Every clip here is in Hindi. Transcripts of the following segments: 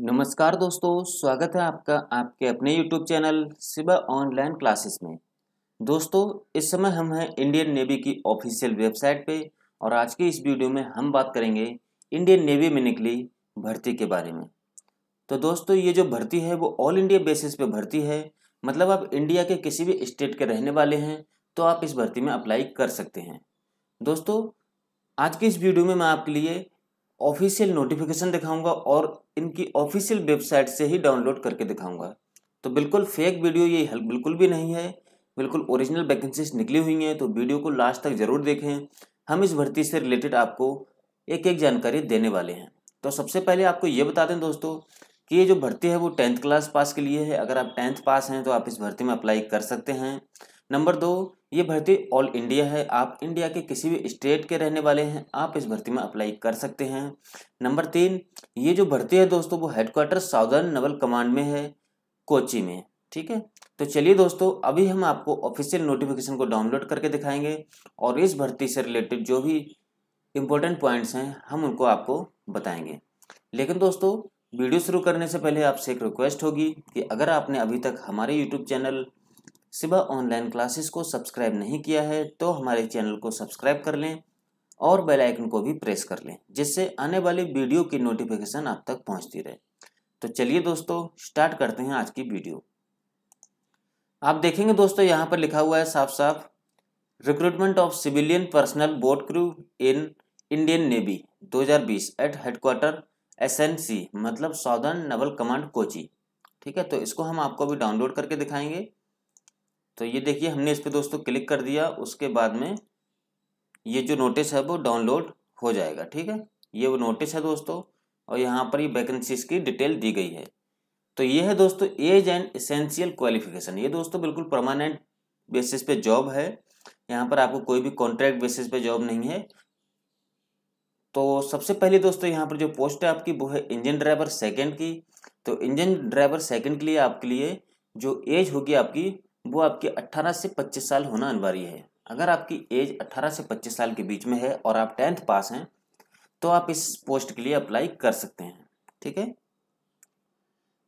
नमस्कार दोस्तों स्वागत है आपका आपके अपने YouTube channel Siba online classes में दोस्तों इस समय हम हैं इंडियन नेवी की ऑफिशियल वेबसाइट पे और आज के इस वीडियो में हम बात करेंगे इंडियन नेवी में निकली भर्ती के बारे में तो दोस्तों ये जो भर्ती है वो ऑल इंडिया बेसिस पे भर्ती है मतलब आप इंडिया के किसी भी स्टेट के रहने वाले हैं तो आप इस भर्ती में अप्लाई कर सकते हैं दोस्तों आज के इस वीडियो में मैं आपके लिए ऑफिशियल नोटिफिकेशन दिखाऊंगा और इनकी ऑफिशियल वेबसाइट से ही डाउनलोड करके दिखाऊंगा तो बिल्कुल फेक वीडियो ये बिल्कुल भी नहीं है बिल्कुल ओरिजिनल वैकेंसीज निकली हुई हैं तो वीडियो को लास्ट तक ज़रूर देखें हम इस भर्ती से रिलेटेड आपको एक एक जानकारी देने वाले हैं तो सबसे पहले आपको ये बता दें दोस्तों कि ये जो भर्ती है वो टेंथ क्लास पास के लिए है अगर आप टेंथ पास हैं तो आप इस भर्ती में अप्लाई कर सकते हैं नंबर दो ये भर्ती ऑल इंडिया है आप इंडिया के किसी भी स्टेट के रहने वाले हैं आप इस भर्ती में अप्लाई कर सकते हैं नंबर तीन ये जो भर्ती है दोस्तों वो हेडक्वार्टर साउदर्न नवल कमांड में है कोची में ठीक है तो चलिए दोस्तों अभी हम आपको ऑफिशियल नोटिफिकेशन को डाउनलोड करके दिखाएंगे और इस भर्ती से रिलेटेड जो भी इम्पोर्टेंट पॉइंट्स हैं हम उनको आपको बताएंगे लेकिन दोस्तों वीडियो शुरू करने से पहले आपसे एक रिक्वेस्ट होगी कि अगर आपने अभी तक हमारे YouTube channel Siva online classes को सब्सक्राइब नहीं किया है तो हमारे चैनल को सब्सक्राइब कर लें और बेल आइकन को भी प्रेस कर लें जिससे आने वाली वीडियो की नोटिफिकेशन आप तक पहुंचती रहे तो चलिए दोस्तों स्टार्ट करते हैं आज की वीडियो आप देखेंगे दोस्तों यहाँ पर लिखा हुआ है साफ साफ recruitment of civilian personnel boat crew in Indian navy 2020 at headquarter SNC मतलब सौदर्न नेवल कमांड कोची ठीक है तो इसको हम आपको भी डाउनलोड करके दिखाएंगे तो ये देखिए हमने इस पर दोस्तों क्लिक कर दिया उसके बाद में ये जो नोटिस है वो डाउनलोड हो जाएगा ठीक है ये वो नोटिस है दोस्तों और यहाँ पर ये वैकेंसीज की डिटेल दी गई है तो ये है दोस्तों एज एंड इसेंशियल क्वालिफिकेशन ये दोस्तों बिल्कुल परमानेंट बेसिस पे जॉब है यहाँ पर आपको कोई भी कॉन्ट्रैक्ट बेसिस पे जॉब नहीं है तो सबसे पहले दोस्तों यहाँ पर जो पोस्ट है आपकी वो है इंजन ड्राइवर सेकेंड की तो इंजन ड्राइवर सेकेंड के लिए आपके लिए जो एज होगी आपकी वो आपके 18 से 25 साल होना अनिवार्य है अगर आपकी एज 18 से 25 साल के बीच में है और आप टेंथ पास हैं तो आप इस पोस्ट के लिए अप्लाई कर सकते हैं ठीक है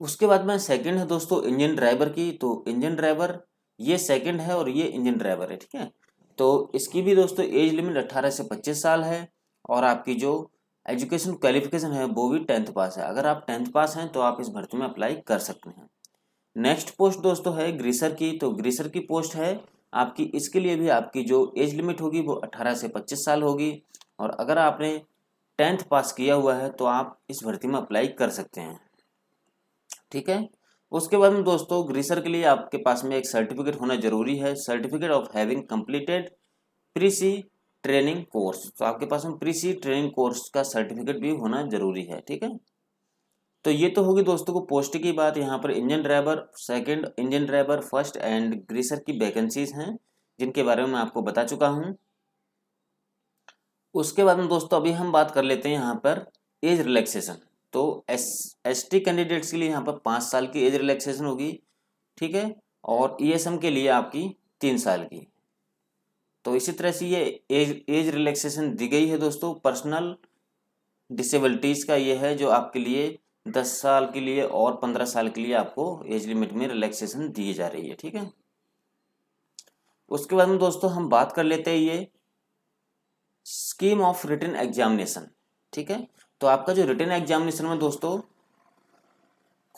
उसके बाद में सेकंड है दोस्तों इंजन ड्राइवर की तो इंजन ड्राइवर ये सेकंड है और ये इंजन ड्राइवर है ठीक है तो इसकी भी दोस्तों एज लिमिट अट्ठारह से पच्चीस साल है और आपकी जो एजुकेशन क्वालिफिकेशन है वो भी टेंथ पास है अगर आप टेंथ पास हैं तो आप इस भर्ती में अप्लाई कर सकते हैं नेक्स्ट पोस्ट दोस्तों है ग्रीसर की तो ग्रीसर की पोस्ट है आपकी इसके लिए भी आपकी जो एज लिमिट होगी वो अट्ठारह से पच्चीस साल होगी और अगर आपने टेंथ पास किया हुआ है तो आप इस भर्ती में अप्लाई कर सकते हैं ठीक है उसके बाद में दोस्तों ग्रीसर के लिए आपके पास में एक सर्टिफिकेट होना जरूरी है certificate of having completed pre sea training course तो आपके पास में प्रीसी ट्रेनिंग कोर्स का सर्टिफिकेट भी होना जरूरी है ठीक है तो ये तो होगी दोस्तों को पोस्ट की बात यहाँ पर engine driver second engine driver first and greaser की वैकेंसीज हैं जिनके बारे में मैं आपको बता चुका हूँ उसके बाद में दोस्तों अभी हम बात कर लेते हैं यहाँ पर एज रिलैक्सेशन तो एस एस टी कैंडिडेट्स के लिए यहाँ पर पाँच साल की एज रिलैक्सेशन होगी ठीक है और ई एस एम के लिए आपकी तीन साल की तो इसी तरह से ये एज एज रिलैक्सेशन दी गई है दोस्तों पर्सनल डिसेबिलिटीज़ का ये है जो आपके लिए दस साल के लिए और पंद्रह साल के लिए आपको एज लिमिट में रिलैक्सेशन दी जा रही है ठीक है उसके बाद में दोस्तों हम बात कर लेते हैं ये स्कीम ऑफ रिटर्न एग्जामिनेशन ठीक है तो आपका जो रिटर्न एग्जामिनेशन में दोस्तों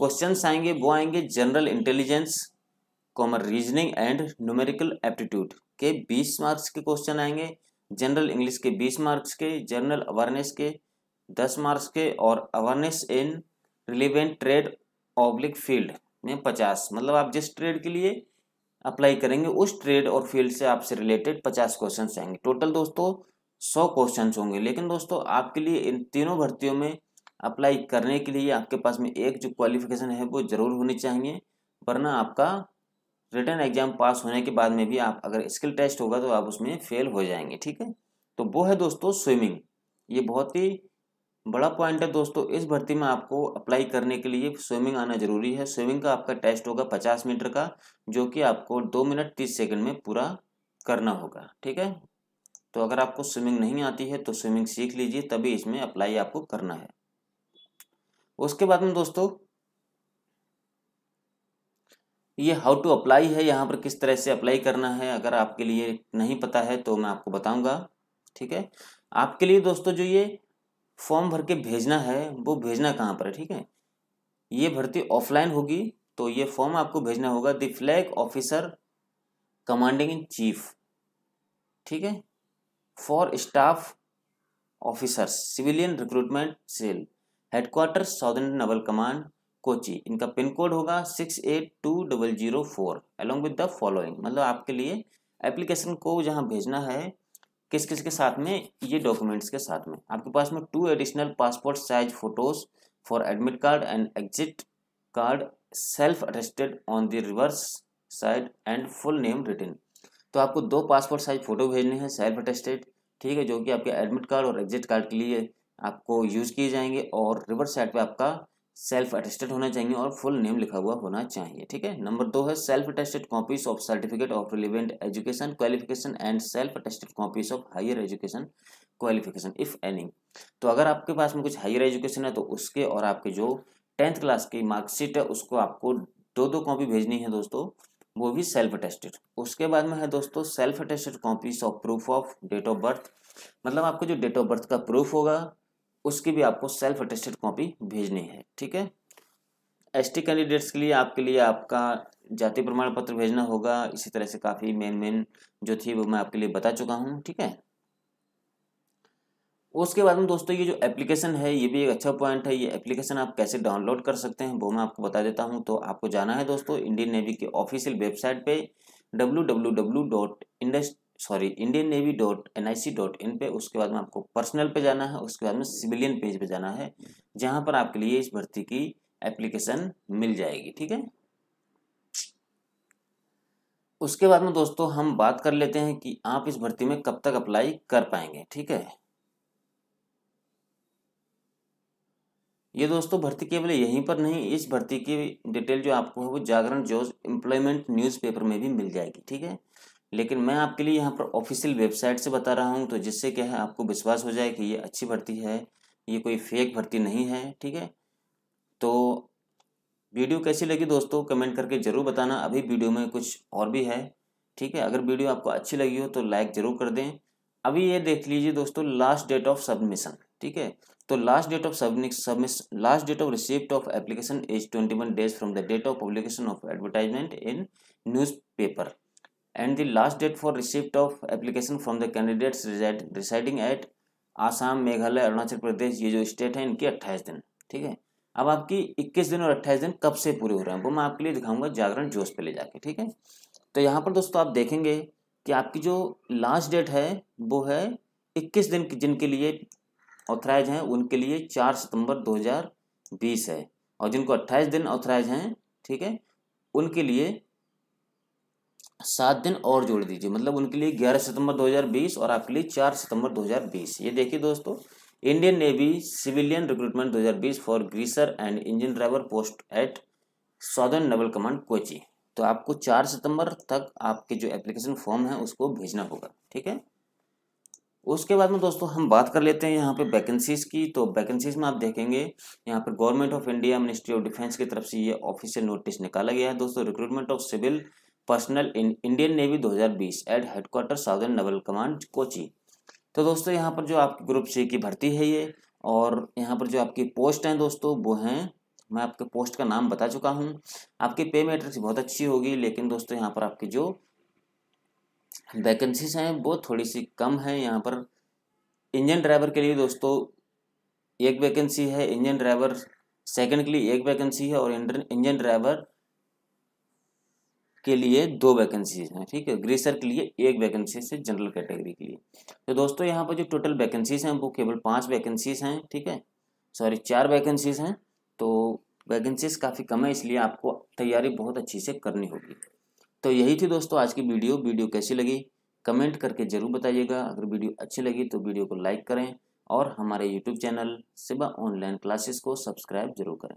क्वेश्चन आएंगे वो आएंगे general intelligence common reasoning and numerical aptitude के 20 मार्क्स के क्वेश्चन आएंगे जनरल इंग्लिश के 20 मार्क्स के जनरल अवेयरनेस के 10 मार्क्स के और awareness in relevant trade oblique field में पचास मतलब आप जिस ट्रेड के लिए अप्लाई करेंगे उस ट्रेड और फील्ड से आपसे रिलेटेड पचास क्वेश्चन आएंगे टोटल दोस्तों सौ क्वेश्चन होंगे लेकिन दोस्तों आपके लिए इन तीनों भर्तियों में अप्लाई करने के लिए आपके पास में एक जो क्वालिफिकेशन है वो ज़रूर होनी चाहिए वरना आपका रिटर्न एग्जाम पास होने के बाद में भी आप अगर स्किल टेस्ट होगा तो आप उसमें फेल हो जाएंगे ठीक है तो वो है दोस्तों स्विमिंग ये बहुत ही बड़ा पॉइंट है दोस्तों इस भर्ती में आपको अप्लाई करने के लिए स्विमिंग आना जरूरी है स्विमिंग का आपका टेस्ट होगा पचास मीटर का जो कि आपको दो मिनट तीस सेकंड में पूरा करना होगा ठीक है तो अगर आपको स्विमिंग नहीं आती है तो स्विमिंग सीख लीजिए तभी इसमें अप्लाई आपको करना है उसके बाद में दोस्तों ये हाउ टू अप्लाई है यहाँ पर किस तरह से अप्लाई करना है अगर आपके लिए नहीं पता है तो मैं आपको बताऊंगा ठीक है आपके लिए दोस्तों जो ये फॉर्म भर के भेजना है वो भेजना कहाँ पर है ठीक है ये भर्ती ऑफलाइन होगी तो ये फॉर्म आपको भेजना होगा the flag officer commanding in chief ठीक है for staff officers civilian recruitment cell headquarter southern naval command Kochi इनका पिन कोड होगा six eight two double zero four along with the following मतलब आपके लिए एप्लीकेशन को जहाँ भेजना है किस किस के साथ में ये डॉक्यूमेंट्स के साथ में आपके पास में two additional passport size photos for admit card and exit card self attested on the reverse side and full name written तो आपको दो पासपोर्ट साइज फोटो भेजने हैं सेल्फ अटेस्टेड ठीक है जो कि आपके एडमिट कार्ड और एग्जिट कार्ड के लिए आपको यूज़ किए जाएंगे और रिवर्स साइड पे आपका सेल्फ अटेस्टेड होना चाहिए और फुल नेम लिखा हुआ होना चाहिए ठीक है नंबर दो है self attested copies of certificate of relevant education qualification and self attested copies of higher education qualification if any तो अगर आपके पास में कुछ हायर एजुकेशन है तो उसके और आपके जो टेंथ क्लास की मार्कशीट है उसको आपको दो दो कॉपी भेजनी है दोस्तों वो भी सेल्फ अटेस्टेड उसके बाद में है दोस्तों self attested copies of proof of date of birth मतलब आपको जो डेट ऑफ बर्थ का प्रूफ होगा उसकी भी आपको सेल्फ अटेस्टेड कॉपी भेजनी है ठीक है एसटी कैंडिडेट्स के लिए आपके लिए आपका जाति प्रमाण पत्र भेजना होगा इसी तरह से काफ़ी मेन मेन जो थी वो मैं आपके लिए बता चुका हूँ ठीक है उसके बाद में दोस्तों ये जो एप्लीकेशन है ये भी एक अच्छा पॉइंट है ये एप्लीकेशन आप कैसे डाउनलोड कर सकते हैं वो मैं आपको बता देता हूँ तो आपको जाना है दोस्तों इंडियन नेवी के ऑफिशियल वेबसाइट पे W W W dot indus sorry Indian Navy dot N I C dot in पर उसके बाद में आपको पर्सनल पे जाना है उसके बाद में सिविलियन पेज पे जाना है जहाँ पर आपके लिए इस भर्ती की एप्लीकेशन मिल जाएगी ठीक है उसके बाद में दोस्तों हम बात कर लेते हैं कि आप इस भर्ती में कब तक अप्लाई कर पाएंगे ठीक है ये दोस्तों भर्ती केवल यहीं पर नहीं इस भर्ती की डिटेल जो आपको है वो जागरण जोश एम्प्लॉयमेंट न्यूज़पेपर में भी मिल जाएगी ठीक है लेकिन मैं आपके लिए यहाँ पर ऑफिशियल वेबसाइट से बता रहा हूँ तो जिससे क्या है आपको विश्वास हो जाए कि ये अच्छी भर्ती है ये कोई फेक भर्ती नहीं है ठीक है तो वीडियो कैसी लगी दोस्तों कमेंट करके ज़रूर बताना अभी वीडियो में कुछ और भी है ठीक है अगर वीडियो आपको अच्छी लगी हो तो लाइक ज़रूर कर दें अभी ये देख लीजिए दोस्तों लास्ट डेट ऑफ सबमिशन ठीक है तो last date of submission last date of receipt of application is twenty one days from the date of publication of advertisement in newspaper and the last date for receipt of application from the candidates residing at Assam Meghalaya Arunachal Pradesh ये जो स्टेट है इनकी अट्ठाईस दिन ठीक है अब आपकी इक्कीस दिन और अट्ठाईस दिन कब से पूरे हो रहे हैं वो मैं आपके लिए दिखाऊंगा जागरण जोश पे ले जाके ठीक है तो यहाँ पर दोस्तों आप देखेंगे कि आपकी जो लास्ट डेट है वो है इक्कीस दिन जिनके लिए ऑथराइज हैं उनके लिए चार सितंबर 2020 है और जिनको अट्ठाईस दिन ऑथराइज हैं ठीक है उनके लिए सात दिन और जोड़ दीजिए मतलब उनके लिए ग्यारह सितंबर 2020 और आपके लिए चार सितंबर 2020 ये देखिए दोस्तों Indian Navy civilian recruitment 2020 for greaser and engine driver post at southern naval command Kochi तो आपको चार सितंबर तक आपके जो एप्लीकेशन फॉर्म है उसको भेजना होगा ठीक है उसके बाद में दोस्तों हम बात कर लेते हैं यहाँ पे वैकेंसीज की तो वैकेंसीज में आप देखेंगे यहाँ पर government of India ministry of defence की तरफ से ये ऑफिशियल नोटिस निकाला गया है दोस्तों recruitment of civil personnel in Indian navy 2020 at headquarter southern naval command Kochi तो दोस्तों यहाँ पर जो आपकी ग्रुप सी की भर्ती है ये और यहाँ पर जो आपकी पोस्ट हैं दोस्तों वो हैं मैं आपके पोस्ट का नाम बता चुका हूँ आपकी पे मेट्रिक्स बहुत अच्छी होगी लेकिन दोस्तों यहाँ पर आपकी जो वैकेंसीज हैं वो थोड़ी सी कम है यहाँ पर इंजन ड्राइवर के लिए दोस्तों एक वैकेंसी है इंजन ड्राइवर सेकंड के लिए एक वैकेंसी है और इंजन ड्राइवर के लिए दो वैकेंसीज हैं ठीक है ग्रेसर के लिए एक वैकेंसी है जनरल कैटेगरी के लिए तो दोस्तों यहाँ पर जो टोटल वैकेंसीज हैं वो केवल पाँच वैकेंसीज हैं ठीक है सॉरी चार वैकेंसीज हैं तो वैकेंसीज काफ़ी कम है इसलिए आपको तैयारी बहुत अच्छी से करनी होगी तो यही थी दोस्तों आज की वीडियो वीडियो कैसी लगी कमेंट करके ज़रूर बताइएगा अगर वीडियो अच्छी लगी तो वीडियो को लाइक करें और हमारे YouTube channel Siba online classes को सब्सक्राइब जरूर करें